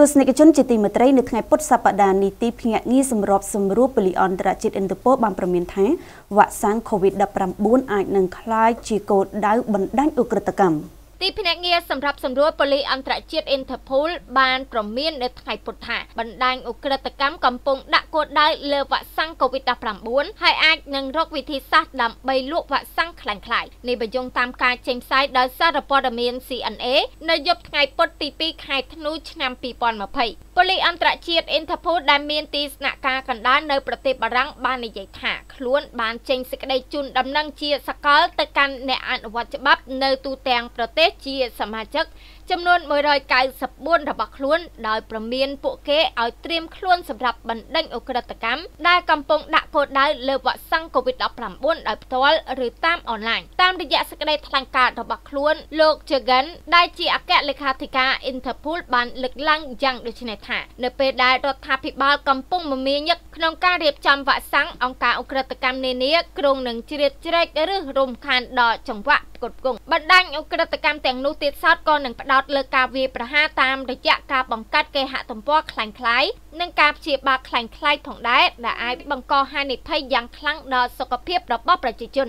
ទស្សនិកជនជាទីមេត្រីនៅថ្ងៃពុទ្ធសប្តាហ៍នេះទីភ្នាក់ងារសម្របសម្រួលពលិអន្តរជាតិឥណ្ឌូប៉ូលបានប្រមានថាវ៉ាក់សាំង COVID-19 អាចនឹងក្លាយជាគោលដៅបណ្ដាញឧក្រិដ្ឋកម្មទីភ្នាក់ងារសម្រាប់សម្រួលប៉ូលីសអន្តរជាតិ Interpol បានប្រមាននៅថ្ងៃពុធថាបណ្ដាញអ ுக ្រិតកម្មកំពុងដាក់លដៅលើវ៉ាក់សាំង COVID-19 ហើយអាចនឹងរកវិធីសាស្ត្រដើម្បីលក់វ៉ាក់សាំងខ្លាំងខ្លាយនេះបញ្យងតាមការចេញផ្សាយដោយសារព័ត៌មាន CNA នៅយប់ថ្ងៃពុធទី2ខែធ្នូឆ្នាំ2020ប៉ូលីសអន្តរជាតិ Interpol ដែលមានទីស្នាក់ការកណ្ដាលនៅប្រទេសបារាំងបាននិយាយថាខ្លួនបានចេញសេចក្តីជូនដំណឹងជាសកលទៅកាន់អ្នកអនុវត្តច្បាប់នៅទូទាំងប្រទេសជាសមាជិកចំនួន194របស់ខ្លួន ដោយប្រមានពួកគេឲ្យត្រៀមខ្លួនសម្រាប់បណ្ដេញអ ுக ្រិតកម្មដែលកំពុងដាក់គោលដៅលើវ៉ាក់សាំង COVID-19 ដោយផ្ទាល់ឬតាមអនឡាញតាមរយៈសេចក្តីថ្លែងការណ៍របស់ខ្លួន លោក Jagan ដែលជាអគ្គលេខាធិការ Interpol បានលើកឡើងយ៉ាងដូចនេះថា នៅពេលដែលរដ្ឋាភិបាលកំពុងមមាញឹកក្នុងការរៀបចំវ៉ាក់សាំងអង្គការអ ுக ្រិតកម្មនានាគ្រងនឹងជ្រៀតជ្រែកឬរំខានដល់ចង្វាក់ផ្គត់ផ្គង់បណ្ដាញអ ுக ្រិតកម្មទាំងនោះទៀតសោតក៏នឹងផ្ដោតលើការវាយប្រហារតាមរយៈការបង្កើតគេហទំព័រคล้ายៗនិងការព្យាបាលคล้ายៗផងដែរដែលអាចបង្កហានិភ័យយ៉ាងខ្លាំងដល់សុខភាពរបស់ប្រជាជន